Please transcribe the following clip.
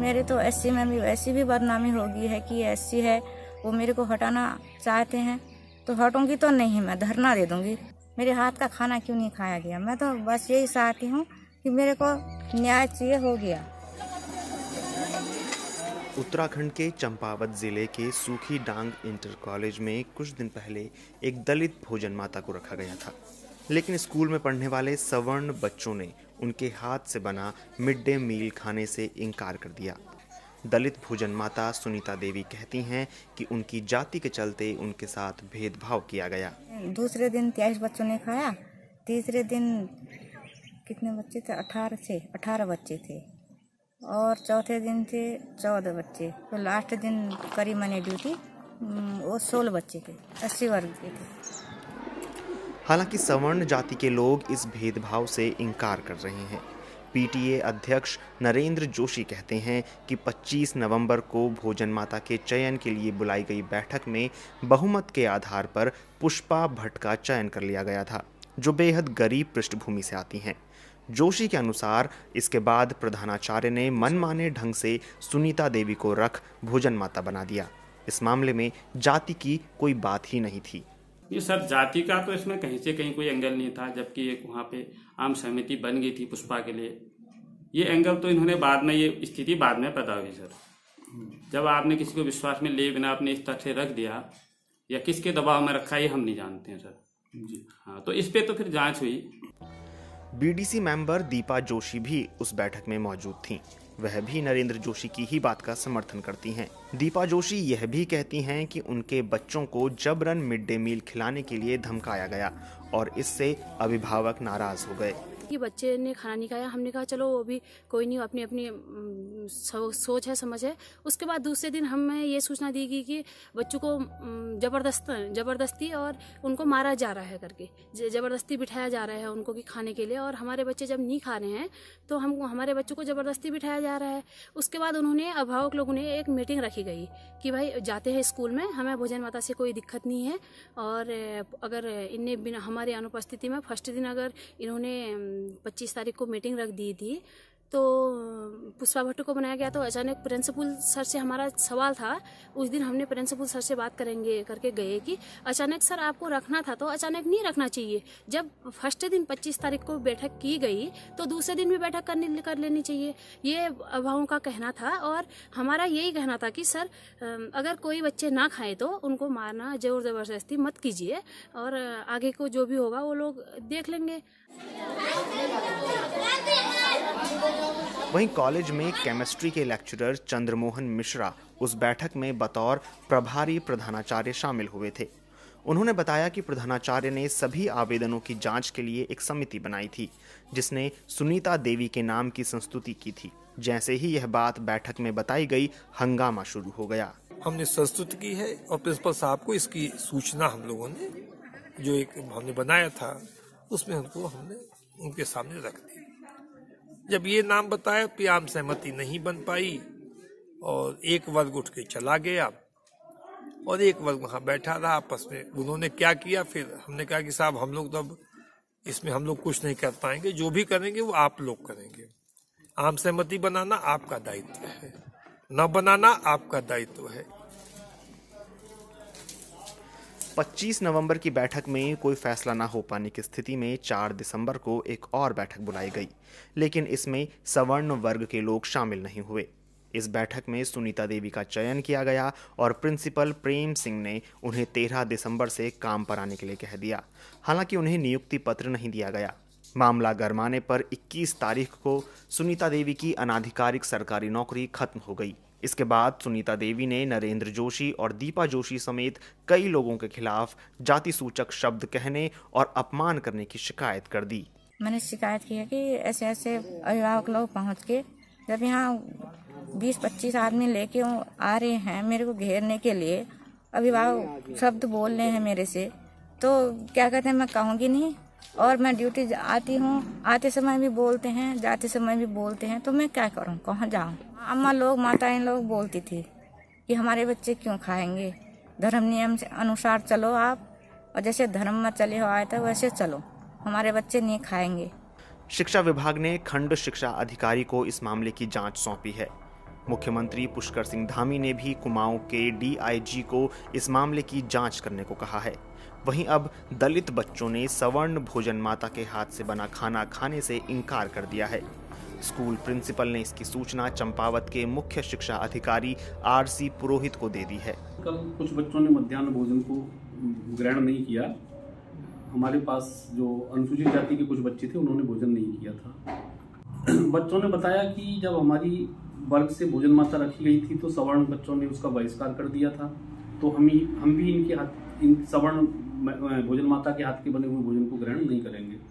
मेरे तो सी में भी ऐसी भी बदनामी होगी है कि एससी है वो मेरे को हटाना चाहते हैं तो हटूंगी तो नहीं मैं धरना दे दूंगी मेरे हाथ का खाना क्यों नहीं खाया गया मैं तो बस यही चाहती हूँ कि मेरे को न्याय चाहिए हो गया उत्तराखंड के चंपावत जिले के सूखी डांग इंटर कॉलेज में कुछ दिन पहले एक दलित भोजन माता को रखा गया था लेकिन स्कूल में पढ़ने वाले सवर्ण बच्चों ने उनके हाथ से बना मिड डे मील खाने से इनकार कर दिया दलित भोजन माता सुनीता देवी कहती हैं कि उनकी जाति के चलते उनके साथ भेदभाव किया गया दूसरे दिन तेईस बच्चों ने खाया तीसरे दिन कितने बच्चे थे अठारह थे अठारह बच्चे थे और चौथे दिन थे चौदह बच्चे तो लास्ट दिन करी मैंने ड्यूटी वो सोलह बच्चे थे अस्सी वर्ग के थे हालांकि सवर्ण जाति के लोग इस भेदभाव से इनकार कर रहे हैं पीटीए अध्यक्ष नरेंद्र जोशी कहते हैं कि 25 नवंबर को भोजन माता के चयन के लिए बुलाई गई बैठक में बहुमत के आधार पर पुष्पा भट्ट का चयन कर लिया गया था जो बेहद गरीब पृष्ठभूमि से आती हैं जोशी के अनुसार इसके बाद प्रधानाचार्य ने मनमाने ढंग से सुनीता देवी को रख भोजन माता बना दिया इस मामले में जाति की कोई बात ही नहीं थी ये सर जाति का तो इसमें कहीं से कहीं कोई एंगल नहीं था जबकि एक वहाँ पे आम सहमति बन गई थी पुष्पा के लिए ये एंगल तो इन्होंने बाद में ये स्थिति बाद में पैदा हुई सर जब आपने किसी को विश्वास में लिए बिना आपने इस तथ्य रख दिया या किसके दबाव में रखा ये हम नहीं जानते हैं सर जी हाँ तो इस पे तो फिर जांच हुई बीडीसी मेंबर दीपा जोशी भी उस बैठक में मौजूद थीं वह भी नरेंद्र जोशी की ही बात का समर्थन करती हैं दीपा जोशी यह भी कहती हैं कि उनके बच्चों को जबरन मिड डे मील खिलाने के लिए धमकाया गया और इससे अभिभावक नाराज हो गए कि बच्चे ने खाना नहीं खाया हमने कहा चलो वो भी कोई नहीं अपनी अपनी सोच है समझ है उसके बाद दूसरे दिन हमें ये सूचना दी गई कि बच्चों को ज़बरदस्त ज़बरदस्ती और उनको मारा जा रहा है करके ज़बरदस्ती बिठाया जा रहा है उनको कि खाने के लिए और हमारे बच्चे जब नहीं खा रहे हैं तो हम हमारे बच्चों को ज़बरदस्ती बिठाया जा रहा है उसके बाद उन्होंने अभिभावक लोगों ने एक मीटिंग रखी गई कि भाई जाते हैं स्कूल में हमें भोजन माता से कोई दिक्कत नहीं है और अगर इनने बिना हमारे अनुपस्थिति में फर्स्ट दिन अगर इन्होंने पच्चीस तारीख को मीटिंग रख दी थी तो पुष्पा भट्टू को बनाया गया तो अचानक प्रिंसिपल सर से हमारा सवाल था उस दिन हमने प्रिंसिपल सर से बात करेंगे करके गए कि अचानक सर आपको रखना था तो अचानक नहीं रखना चाहिए जब फर्स्ट दिन 25 तारीख को बैठक की गई तो दूसरे दिन भी बैठक करने कर लेनी चाहिए ये अभावों का कहना था और हमारा यही कहना था कि सर अगर कोई बच्चे ना खाए तो उनको मारना जोर ज़बरदस्ती मत कीजिए और आगे को जो भी होगा वो लोग देख लेंगे वहीं कॉलेज में केमिस्ट्री के लेक्चरर चंद्रमोहन मिश्रा उस बैठक में बतौर प्रभारी प्रधानाचार्य शामिल हुए थे उन्होंने बताया कि प्रधानाचार्य ने सभी आवेदनों की जांच के लिए एक समिति बनाई थी जिसने सुनीता देवी के नाम की संस्तुति की थी जैसे ही यह बात बैठक में बताई गई हंगामा शुरू हो गया हमने संस्तुति की है और प्रिंसिपल साहब को इसकी सूचना हम लोगों ने जो एक हमने बनाया था उसमें हमको हमने उनके सामने रख दी जब ये नाम बताया तो आम सहमति नहीं बन पाई और एक वर्ग उठ के चला गया और एक वर्ग वहाँ बैठा रहा आपस में उन्होंने क्या किया फिर हमने कहा कि साहब हम लोग तब तो इसमें हम लोग कुछ नहीं कर पाएंगे जो भी करेंगे वो आप लोग करेंगे आम सहमति बनाना आपका दायित्व है न बनाना आपका दायित्व है 25 नवंबर की बैठक में कोई फैसला न हो पाने की स्थिति में 4 दिसंबर को एक और बैठक बुलाई गई लेकिन इसमें सवर्ण वर्ग के लोग शामिल नहीं हुए इस बैठक में सुनीता देवी का चयन किया गया और प्रिंसिपल प्रेम सिंह ने उन्हें 13 दिसंबर से काम पर आने के लिए कह दिया हालांकि उन्हें नियुक्ति पत्र नहीं दिया गया मामला गरमाने पर 21 तारीख को सुनीता देवी की अनाधिकारिक सरकारी नौकरी खत्म हो गई इसके बाद सुनीता देवी ने नरेंद्र जोशी और दीपा जोशी समेत कई लोगों के खिलाफ जाति सूचक शब्द कहने और अपमान करने की शिकायत कर दी मैंने शिकायत की कि ऐसे ऐसे अभिभावक लोग पहुंच के जब यहाँ बीस पच्चीस आदमी लेके आ रहे हैं मेरे को घेरने के लिए अभिभावक शब्द बोल रहे हैं मेरे से तो क्या कहते हैं मैं कहूँगी नहीं और मैं ड्यूटी आती हूँ आते समय भी बोलते हैं जाते समय भी बोलते हैं तो मैं क्या करूँ कहाँ जाऊँ अम्मा लोग माताएं लोग बोलती थी कि हमारे बच्चे क्यों खाएंगे धर्म नियम अनुसार चलो आप और जैसे धर्म में चले हो आए थे तो वैसे चलो हमारे बच्चे नहीं खाएंगे शिक्षा विभाग ने खंड शिक्षा अधिकारी को इस मामले की जांच सौंपी है मुख्यमंत्री पुष्कर सिंह धामी ने भी कुमाऊं के डीआईजी को इस मामले की जांच करने को कहा है वहीं अब दलित बच्चों ने सवर्ण भोजन माता के हाथ से बना खाना खाने से इनकार कर दिया है स्कूल प्रिंसिपल ने इसकी सूचना चंपावत के मुख्य शिक्षा अधिकारी आरसी पुरोहित को दे दी है कल कुछ बच्चों ने मध्यान्ह भोजन को ग्रहण नहीं किया हमारे पास जो अनुसूचित जाति के कुछ बच्चे थे उन्होंने भोजन नहीं किया था बच्चों ने बताया कि जब हमारी वर्ग से भोजन माता रखी गई थी तो सवर्ण बच्चों ने उसका बहिष्कार कर दिया था तो हम ही हम भी इनके हाथ इन सवर्ण भोजन माता के हाथ के बने हुए भोजन को ग्रहण नहीं करेंगे